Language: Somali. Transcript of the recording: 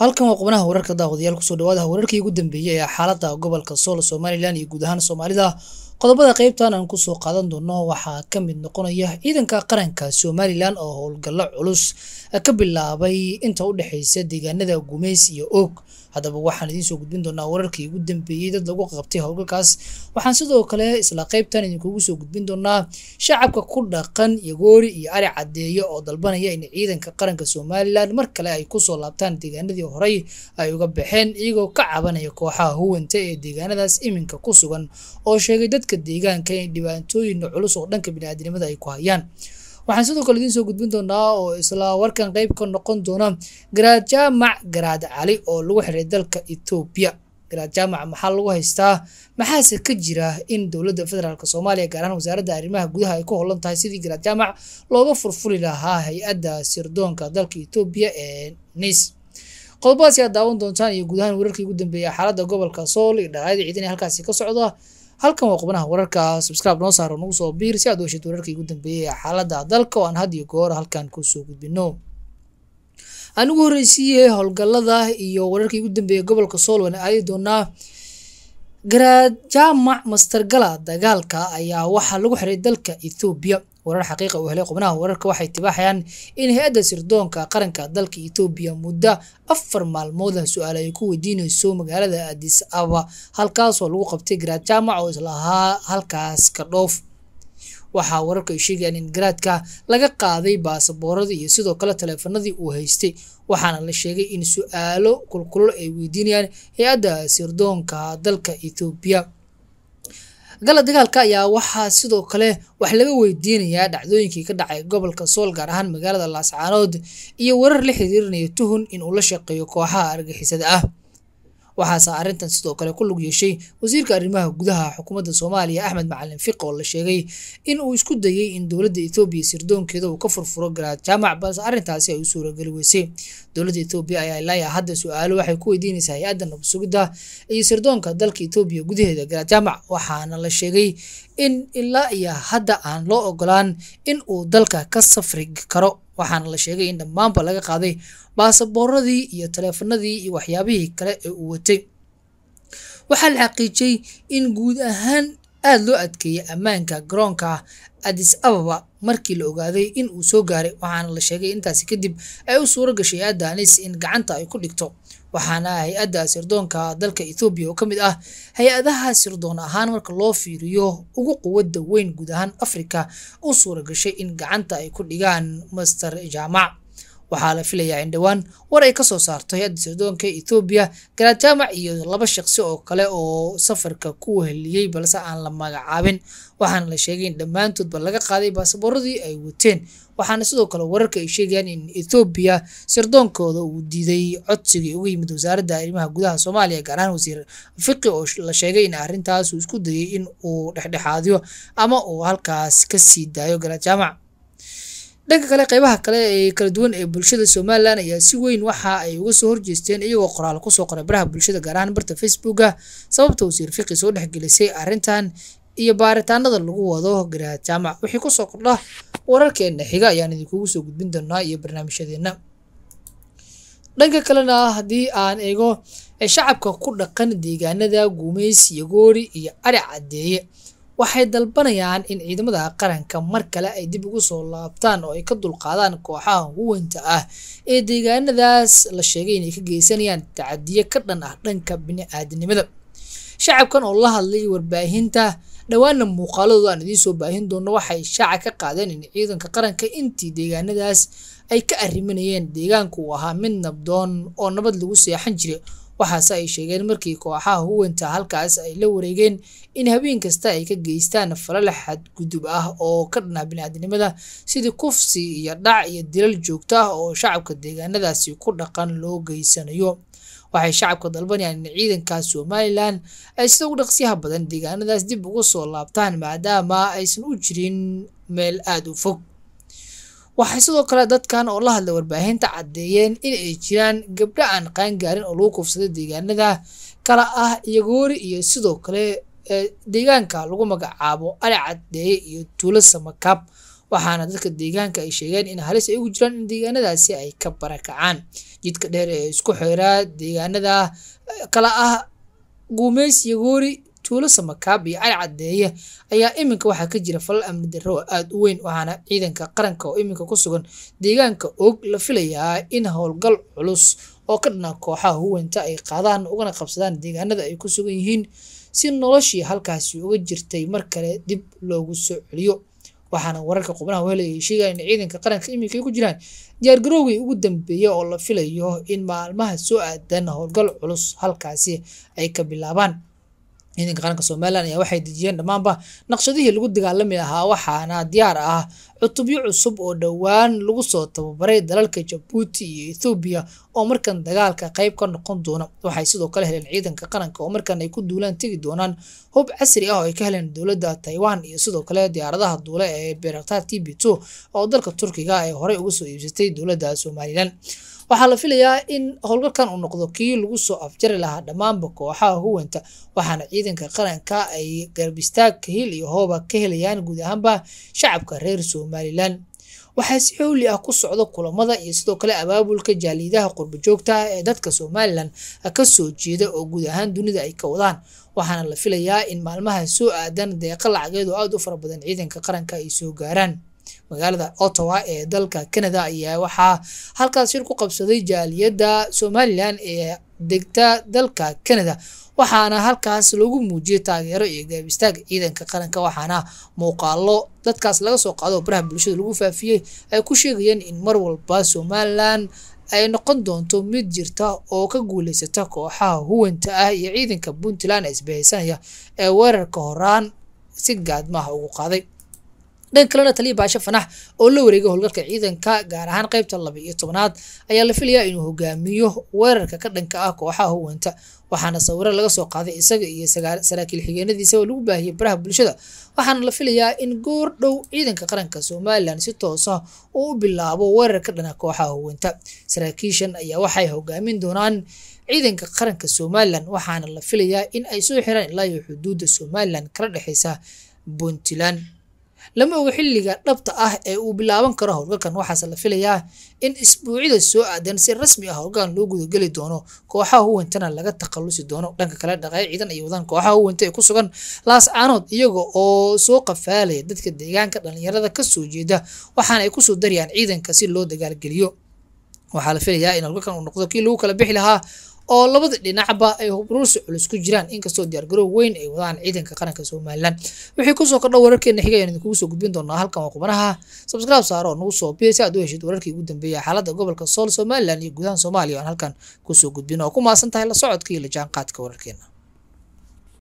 halkan waa qubnaha wararka daawadayaal kusoo dhawaadaha wararkii ugu dambeeyey ee xaaladda gobolka sool somalilan iyo guud ahaan soomaalida qodobada qaybtan aan kusoo qaadan doono waxaa ka mid noqonaya ciidanka qaranka somalilan oo howlgallo culus ka bilaabay inta u dhexaysa deegaanada gumeys iyo oog haddaba waxaan idiin soo gudbin doonaa wararkii ugu dambeeyey dad lagu qabtay howlgalkaas waxaan sidoo kale isla qaybtan idinkugu soo gudbin doonaa shacabka ku dhaqan iyo iyo ari cadeeye oo dalbanaya in ciidanka qaranka somalilan mar kale ay kusoo laabtaan deegaanadii horay ay uga baxeen iyagoo ka cabanaya kooxaha huwanta ee deegaanadaas iminka ku sugan oo sheegay dad dadka deegaanka in dhibaatooyin culus oo dhanka biniaadinimada ay ku hayaan waxaan sidoo kale idiin soo gudbin doonaa oo isla warkan qayb ka noqon doona garaad jaamac garaad cali oo lagu xiray dalka etoobiya garaad jaamac maxaa lagu haystaa maxaase ka jira in dowladda federaalk soomaaliya gaarahaan ahaan wasaaradda arrimaha gudaha ay ku holan tahay sidii garaad jaamac looga furfuli lahaa hay-adda sirdoonka dalka etoobiya ee nis qodobadaasi aad daawan doontaan iyo guud ahaan wararkii ugu dambeeya xaaladda gobolka sool iyo dhaqaayada ciidan ee halkaasi ka socda halkan waa qubnaha wararka subscribe noo saaro nagu soo biir si aad oshid wararkii ugu dambeeyay ee xaaladda dalka oo aan had iyo goor halkan kusoo gudbino aan ugu horreysiiyey howlgallada iyo wararkii ugu dambeeyay gobolka soolwan ay doonaa garaad jaamac dagaalka ayaa waxaa lagu xiray dalka ethoobiya warar xaqiiqa u helay xubnaha wararka waxay tibaaxayaan in hay-adda sirdoonka qaranka dalka etoobiya muddo afar maalmood ah su-aal ay ku weydiinayso magaalada adis aba halkaasoo lagu qabtay garaad jaamac oo islahaa halkaas ka dhoof waxaa wararka ay sheegayaan in garaadka laga qaaday baasabooradii iyo sidoo kale taleefanadii uu haystay waxaana la sheegay in su-aalo kulkulol ay weydiinayaan hay-adda sirdoonka dalka etoobiya gala dagaalka ayaa waxaa sidoo kale wax laga weydiinayaa dhacdooyinkii ka dhacay gobolka sool gaar ahaan magaalada laascaanood iyo warar la xiriirinaya tuhun inuu la shaqeeyo kooxaha argixisada ah waxaase arrintan sidoo kale ku lug yeeshay wasiirka arrimaha gudaha xukuumadda soomaaliya axmed macalin fiq oo la sheegay in uu isku dayay in dowladda etoobiya sirdoonkeeda uu ka furfuro garaad jaamac balse arrintaasi ay u suurageli weysay dowladda etoobiya ayaa ilaayaa hadda su-aalo waxay ku weydiinaysaa hay-adda nabad iyo sirdoonka dalka etoobiya gudaheeda garaad jaamac waxaana la sheegay in ilaa iyo hadda aan loo ogolaan in uu dalka ka safri karo waxaana la sheegay in dhammaanba laga qaaday baasaboorradii iyo taleefanadii iyo waxyaabihii kale ee uu watay waxaa la xaqiijiyey in guud ahaan aada loo adkeeyey ammaanka garoonka adis ababa markii la ogaaday in uu soo gaaray waxaana la sheegay intaasi kadib ay u suuro gashay aadanis in gacanta ay ku dhigto waxaana hay-adda sirdoonka dalka ethoobiya oo ka mid ah hay-adaha sirdoon ahaan marka loo fiiriyo ugu quwadda weyn guud ahaan afrika u suura gashay in gacanta ay ku dhigaan master jaamac waxaa la filayaa in dhowaan war ay kasoo saarto hay-adda sirdoonka ethoobiya garaad iyo laba shaqsi oo kale oo safarka ku weheliyey balse aan la magacaabin waxaana la sheegay in dhammaantoodba laga qaaday baasaboradii ay wateen waxaana sidoo kale wararka ay sheegayaan in ethoobiya sirdoonkooda uu diiday codsigii uga yimid wasaaradda arrimaha gudaha soomaaliya gaar wasiir fiqi oo la sheegay in arrintaas uu isku dayay in uu dhexdhexaadiyo ama uu halkaas kasii daayo garaad dhanka kale qeybaha kale ee kala duwan ee bulshada somalilan ayaa si weyn waxa ay uga soo horjeesteen iyagoo qoraal kusoo qoray baraha bulshada gaar ahaan barta facebooka sababta ah wasiir fiqi soo dhexgelisay arintan iyo baaritaanada lagu wado garaad jaamac wixii kusoo kordha wararkeenna xiga ayaan idinkugu soo gudbin doonaa iyo barnaamijyadeena dhanka kalena haddii aan eego shacabka ku dhaqan deegaanada guumeys iyo goori iyo aric caddeeye waxay dalbanayaan in ciidamada qaranka mar kale ay dib ugu soo laabtaan oo ay ka dulqaadaan kooxaha ugu weynta ah ee deegaanadaas la sheegay inay ka geysanayaan tacadiyo ka dhan ah dhanka bini-aadinimada shacabkan oo la hadlay warbaahinta dhowaana muuqaaladooda aan idiin soo baahin doonno waxay shaaca ka qaadeen in ciidanka qaranka intii deegaanadaas ay ka arriminayeen deegaanku uu ahaa mid nabdoon oo nabad lagu seexan jiray waxaase ay sheegeen markii kooxaha huwanta halkaas ay la wareegeen in habeen kasta ay ka geystaan falal xadgudub ah oo ka dhanaa biniaadinimada sidii kufsi iyo dhac iyo dilal joogto ah oo shacabka deegaanadaasi ku dhaqan loo geysanayo waxay shacabka dalbanayaan in ciidanka somalilan ay sida ugu dhaqsiyaha badan deegaanadaas dib ugu soo laabtaan maadaama aysan u jirin meel aada u fog waxay sidoo kale dadkan oo la hadlay warbaahinta caddeeyeen in ay jiraan gabdho aan qaangaarin oo lagu kufsaday deegaanada kala ah iyo goori iyo sidoo kale e, deegaanka lagu magacaabo ali caddeeye iyo tuulo samakaab waxaana dadka deegaanka ay sheegeen in halis ay ugu jiraan in deegaanadaasi ay ka barakacaan jidka dheer ee isku xiraa deegaanada e, kala ah guumeysiya goori tuulo samakaab iyo cali caddeeye ayaa iminka waxaa ka jira falal amni darro aad aada u weyn waxaana ciidanka qaranka oo iminka ku sugan deegaanka og la filayaa in howlgal culus oo ka dhana kooxaha huwanta ay qaadaan ugana qabsadaan deegaanada ay ku sugan yihiin si noloshii halkaasi uga jirtay mar kale dib loogu soo celiyo waxaana wararka qubnaha wehelay ay sheegayaan in ciidanka qaranka iminka ay ku jiraan diyaargaroowgii ugu dambeeya oo la filayo in maalmaha soo aadan howlgal culus halkaasi ay ka bilaabaan ciidanka qaranka somalilan ayaa waxay dejiyeen dhammaanba naqshadihii lagu dagaalami lahaa waxaana diyaar ah cutubyo cusub oo dhowaan lagu soo tababaray dalalka jabuuti iyo ethoobiya oo markan dagaalka qayb ka noqon doona waxay sidoo kale heleen ciidanka qaranka oo markan ay ku duulaan tegi doonaan hub casri ah oo ay ka heleen dowladda taiwan iyo sidoo kale diyaaradaha duule ee beraktar tb two oo dalka turkiga ay ah horey uga soo iibsatay dowladda somalilan waxaa la filayaa in howlgalkan uu noqdo kii lagu soo afjari lahaa dhammaanba kooxaha huwanta waxaana ciidanka qaranka ay garbistaag kahil iyo hooba ka helayaan guud ahaanba shacabka reer somalilan waxaa si xowli ah ku socda kulamada iyo sidoo kale abaabulka jaaliidaha qurbojoogta ah ee dadka somalilan ah kasoo jeeda oo guud ahaan dunida ay ka wadaan waxaana la filayaa in maalmaha soo aadan deeqa lacageed oo aada u fara badan ciidanka qaranka ay soo gaaraan magaalada ottawa ee dalka canada ayaa waxaa halkaas shir ku qabsaday jaaliyadda somalilan ee degta dalka canada waxaana halkaas lagu muujiyay taageero iyo gaabistaag ciidanka qaranka waxaana muuqaalo dadkaas laga soo qaado baraha bulshada lagu faafiyey ay ku sheegayeen in mar walba somalilan ay noqon doonto mid jirta oo ka guuleysata kooxaha huwanta ah iyo ciidanka puntland ee isbaahaysanaya ee weerarka horaan si gaadmaha ugu qaaday dhan kalena taliya baashe fanax oo la wareegay howlgalka ciidanka gaar ahaan qaybta laba iyo tobnaad ayaa la filayaa inuu hogaamiyo weerarka ka dhanka ah kooxaha hawanta waxaana sawiro laga soo qaaday isaga iyo saraakiil xigeenadiisa oo lagu baahiyay baraha bulshada waxaana la filayaa in goor dhow ciidanka qaranka somalilan si toosa ah uu u bilaabo weerar ka dhana kooxaha hawanta saraakiishan ayaa waxay hogaamin doonaan ciidanka qaranka somalilan waxaana la filayaa in ay soo xiraan ilaa iyo xuduudda somalilan kala dhexeysa puntland lama ogo xilliga dhabta ah ee uu bilaaban karo howlgalkan waxaase la filayaa in isbuucida soo aadan si rasmi ah howlgalkan loo gudageli doono kooxaha huwentana laga takhallusi doono dhanka kale dhaqayo ciidan ay wadaan kooxaha huwenta ee ku sugan laascaanood iyaga oo soo qafaalaya dadka deegaanka dhallinyarada kasoo jeeda waxaana ay kusoo darayaan ciidanka si loo dagaalgeliyo waxaa la filayaa in howlgalkan uu noqdo kii lagu kala bixi lahaa oo labada dhinacba ay hubruusi culus ku jiraan inkastoo diyaargarow weyn ay wadaan ciidanka qaranka somalilan wixii kusoo kordha wararkeena xiga ayaan idinkugu soo gudbin doonaa halkan waa qubanaha sabskraib saaro oo nagu soo biya si aad u heshid wararkii ugu dambeeya xaaladda gobolka sool somalilan iyo gudahan soomaaliya aan halkan kusoo gudbin oo ku maasan tahay la socodka iyo la jaanqaadka wararkeena